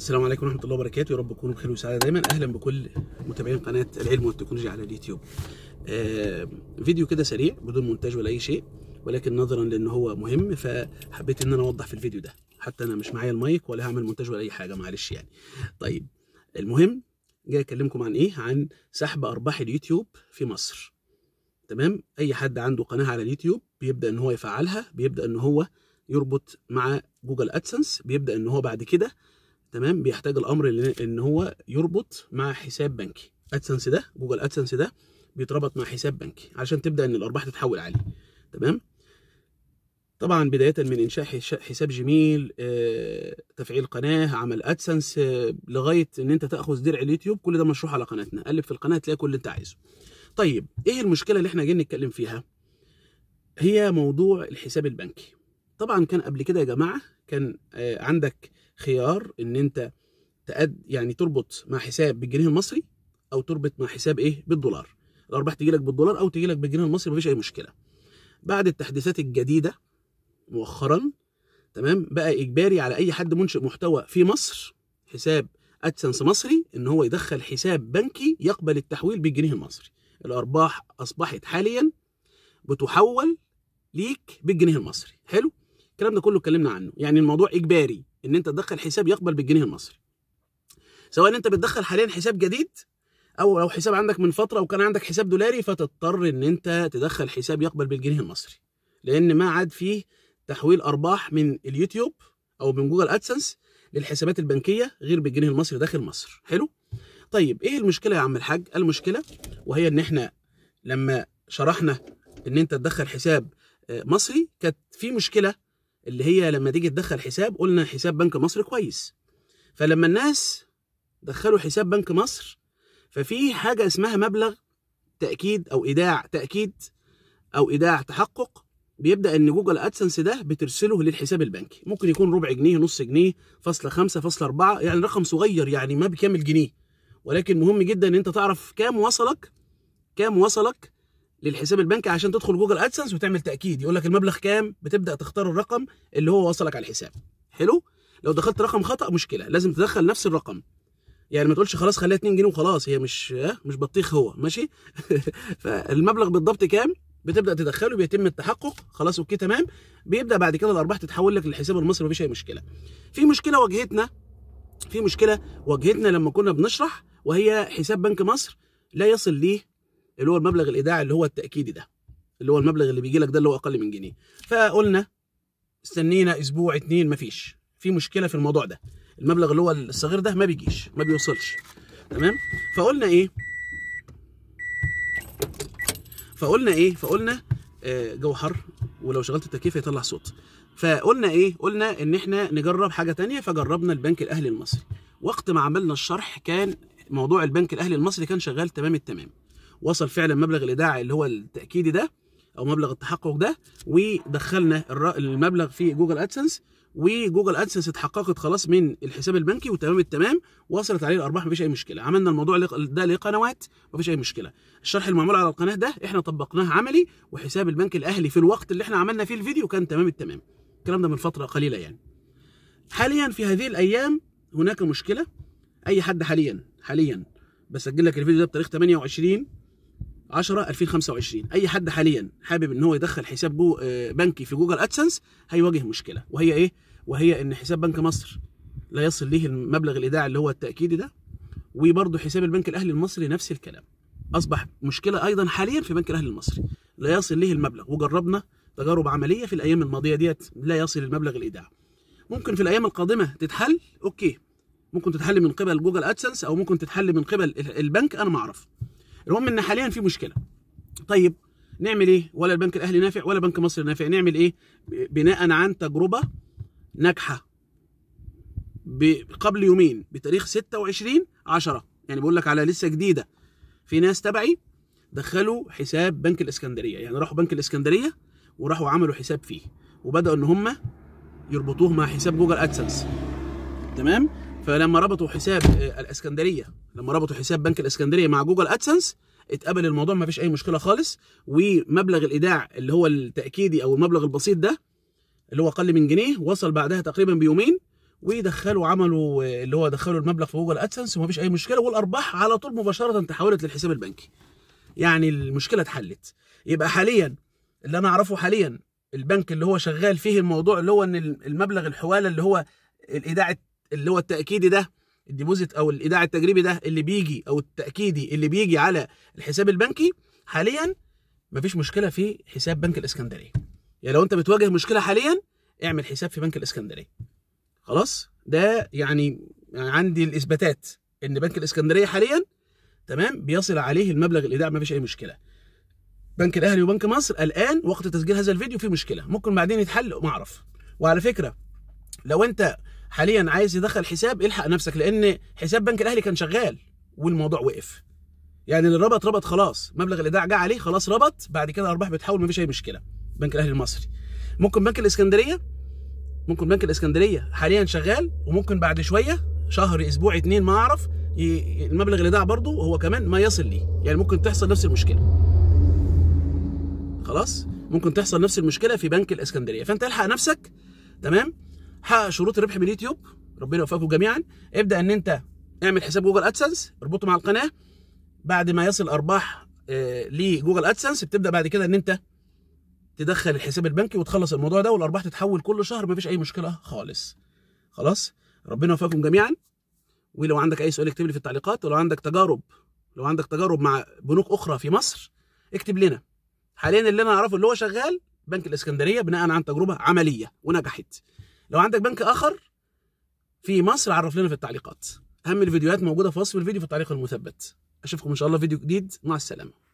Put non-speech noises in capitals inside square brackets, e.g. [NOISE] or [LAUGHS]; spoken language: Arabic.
السلام عليكم ورحمه الله وبركاته يا رب تكونوا بخير وسعاده دايما اهلا بكل متابعين قناه العلم والتكنولوجيا على اليوتيوب آه فيديو كده سريع بدون مونتاج ولا اي شيء ولكن نظرا لان هو مهم فحبيت ان انا اوضح في الفيديو ده حتى انا مش معايا المايك ولا هعمل مونتاج ولا اي حاجه معلش يعني طيب المهم جاي اكلمكم عن ايه عن سحب ارباح اليوتيوب في مصر تمام اي حد عنده قناه على اليوتيوب بيبدا ان هو يفعلها بيبدا ان هو يربط مع جوجل ادسنس بيبدا ان هو بعد كده تمام بيحتاج الامر ان هو يربط مع حساب بنكي ادسنس ده جوجل ادسنس ده بيتربط مع حساب بنكي علشان تبدا ان الارباح تتحول عليه تمام طبعا بدايه من انشاء حساب جيميل آه، تفعيل قناه عمل ادسنس آه، لغايه ان انت تاخذ درع اليوتيوب كل ده مشروح على قناتنا قلب في القناه تلاقي كل اللي انت عايزه طيب ايه المشكله اللي احنا جايين نتكلم فيها هي موضوع الحساب البنكي طبعا كان قبل كده يا جماعه كان آه، عندك خيار ان انت تقد يعني تربط مع حساب بالجنيه المصري او تربط مع حساب ايه بالدولار الارباح تيجي لك بالدولار او تيجي لك بالجنيه المصري مفيش اي مشكله بعد التحديثات الجديده مؤخرا تمام بقى اجباري على اي حد منشئ محتوى في مصر حساب ادسنس مصري ان هو يدخل حساب بنكي يقبل التحويل بالجنيه المصري الارباح اصبحت حاليا بتحول ليك بالجنيه المصري حلو الكلام ده كله اتكلمنا عنه يعني الموضوع اجباري ان انت تدخل حساب يقبل بالجنيه المصري سواء انت بتدخل حاليا حساب جديد او لو حساب عندك من فتره وكان عندك حساب دولاري فتضطر ان انت تدخل حساب يقبل بالجنيه المصري لان ما عاد فيه تحويل ارباح من اليوتيوب او من جوجل ادسنس للحسابات البنكيه غير بالجنيه المصري داخل مصر حلو طيب ايه المشكله يا عم الحاج المشكله وهي ان احنا لما شرحنا ان انت تدخل حساب آه، مصري كانت في مشكله اللي هي لما تيجي تدخل حساب قلنا حساب بنك مصر كويس فلما الناس دخلوا حساب بنك مصر ففي حاجه اسمها مبلغ تاكيد او ايداع تاكيد او ايداع تحقق بيبدا ان جوجل ادسنس ده بترسله للحساب البنكي ممكن يكون ربع جنيه نص جنيه فاصلة خمسة فاصلة أربعة يعني رقم صغير يعني ما بكامل جنيه ولكن مهم جدا ان انت تعرف كام وصلك كام وصلك للحساب البنكي عشان تدخل جوجل ادسنس وتعمل تاكيد يقول لك المبلغ كام بتبدا تختار الرقم اللي هو وصلك على الحساب حلو لو دخلت رقم خطا مشكله لازم تدخل نفس الرقم يعني ما تقولش خلاص خليها 2 جنيه وخلاص هي مش آه، مش بطيخ هو ماشي [LAUGHS] فالمبلغ بالضبط كام بتبدا تدخله بيتم التحقق خلاص اوكي تمام بيبدا بعد كده الارباح تتحول لك للحساب المصري مفيش اي مشكله في مشكله واجهتنا في مشكله واجهتنا لما كنا بنشرح وهي حساب بنك مصر لا يصل ليه اللي هو المبلغ الايداعي اللي هو التاكيدي ده اللي هو المبلغ اللي بيجي لك ده اللي هو اقل من جنيه فقلنا استنينا اسبوع اتنين مفيش في مشكله في الموضوع ده المبلغ اللي هو الصغير ده ما بيجيش ما بيوصلش تمام فقلنا ايه فقلنا ايه فقلنا آه جو حر ولو شغلت التكييف هيطلع صوت فقلنا ايه قلنا ان احنا نجرب حاجه تانية فجربنا البنك الاهلي المصري وقت ما عملنا الشرح كان موضوع البنك الاهلي المصري كان شغال تمام التمام وصل فعلا مبلغ الايداع اللي هو التاكيدي ده او مبلغ التحقق ده ودخلنا المبلغ في جوجل ادسنس وجوجل ادسنس اتحققت خلاص من الحساب البنكي وتمام التمام وصلت عليه الارباح مفيش اي مشكله عملنا الموضوع ده لقنوات مفيش اي مشكله الشرح المعمول على القناه ده احنا طبقناه عملي وحساب البنك الاهلي في الوقت اللي احنا عملنا فيه الفيديو كان تمام التمام الكلام ده من فتره قليله يعني حاليا في هذه الايام هناك مشكله اي حد حاليا حاليا بسجل لك الفيديو ده بتاريخ 28 10 2025 اي حد حاليا حابب ان هو يدخل حساب جو آه، بنكي في جوجل ادسنس هيواجه مشكله وهي ايه وهي ان حساب بنك مصر لا يصل ليه المبلغ الايداعي اللي هو التاكيدي ده وبرضه حساب البنك الاهلي المصري نفس الكلام اصبح مشكله ايضا حاليا في بنك الاهلي المصري لا يصل ليه المبلغ وجربنا تجارب عمليه في الايام الماضيه ديت لا يصل المبلغ الايداعي ممكن في الايام القادمه تتحل اوكي ممكن تتحل من قبل جوجل ادسنس او ممكن تتحل من قبل البنك انا ما اعرف المهم ان حاليا في مشكله طيب نعمل ايه ولا البنك الاهلي نافع ولا بنك مصر نافع نعمل ايه بناء عن تجربه ناجحه قبل يومين بتاريخ 26 10 يعني بقول لك على لسه جديده في ناس تبعي دخلوا حساب بنك الاسكندريه يعني راحوا بنك الاسكندريه وراحوا عملوا حساب فيه وبداوا ان هم يربطوه مع حساب جوجل ادسنس تمام فلما ربطوا حساب آه، الاسكندريه لما ربطوا حساب بنك الاسكندريه مع جوجل ادسنس اتقبل الموضوع ما فيش اي مشكله خالص ومبلغ الايداع اللي هو التاكيدي او المبلغ البسيط ده اللي هو اقل من جنيه وصل بعدها تقريبا بيومين ودخلوا عملوا آه، اللي هو دخلوا المبلغ في جوجل ادسنس وما فيش اي مشكله والارباح على طول مباشره تحولت للحساب البنكي يعني المشكله اتحلت يبقى حاليا اللي انا اعرفه حاليا البنك اللي هو شغال فيه الموضوع اللي هو ان المبلغ الحواله اللي هو الايداع اللي هو التاكيدي ده الديبوزيت او الايداع التجريبي ده اللي بيجي او التاكيدي اللي بيجي على الحساب البنكي حاليا مفيش مشكله في حساب بنك الاسكندريه يعني لو انت بتواجه مشكله حاليا اعمل حساب في بنك الاسكندريه خلاص ده يعني, يعني عندي الاثباتات ان بنك الاسكندريه حاليا تمام بيصل عليه المبلغ الايداع مفيش اي مشكله بنك الاهلي وبنك مصر الان وقت تسجيل هذا الفيديو في مشكله ممكن بعدين يتحل ما اعرف وعلى فكره لو انت حاليا عايز يدخل حساب الحق نفسك لان حساب بنك الاهلي كان شغال والموضوع وقف يعني اللي ربط ربط خلاص مبلغ الايداع جه عليه خلاص ربط بعد كده الارباح بتحول مفيش اي مشكله بنك الاهلي المصري ممكن بنك الاسكندريه ممكن بنك الاسكندريه حاليا شغال وممكن بعد شويه شهر اسبوع اتنين ما اعرف المبلغ اللي داع برضه هو كمان ما يصل ليه يعني ممكن تحصل نفس المشكله خلاص ممكن تحصل نفس المشكله في بنك الاسكندريه فانت الحق نفسك تمام حقق شروط الربح من يوتيوب ربنا يوفقكم جميعا ابدا ان انت اعمل حساب جوجل ادسنس اربطه مع القناه بعد ما يصل ارباح آه، لجوجل ادسنس بتبدا بعد كده ان انت تدخل الحساب البنكي وتخلص الموضوع ده والارباح تتحول كل شهر مفيش اي مشكله خالص خلاص ربنا يوفقكم جميعا ولو عندك اي سؤال اكتب لي في التعليقات ولو عندك تجارب لو عندك تجارب مع بنوك اخرى في مصر اكتب لنا حاليا اللي انا اعرفه اللي هو شغال بنك الاسكندريه بناء عن تجربه عمليه ونجحت لو عندك بنك اخر في مصر عرف لنا في التعليقات اهم الفيديوهات موجوده في وصف الفيديو في التعليق المثبت اشوفكم ان شاء الله فيديو جديد مع السلامه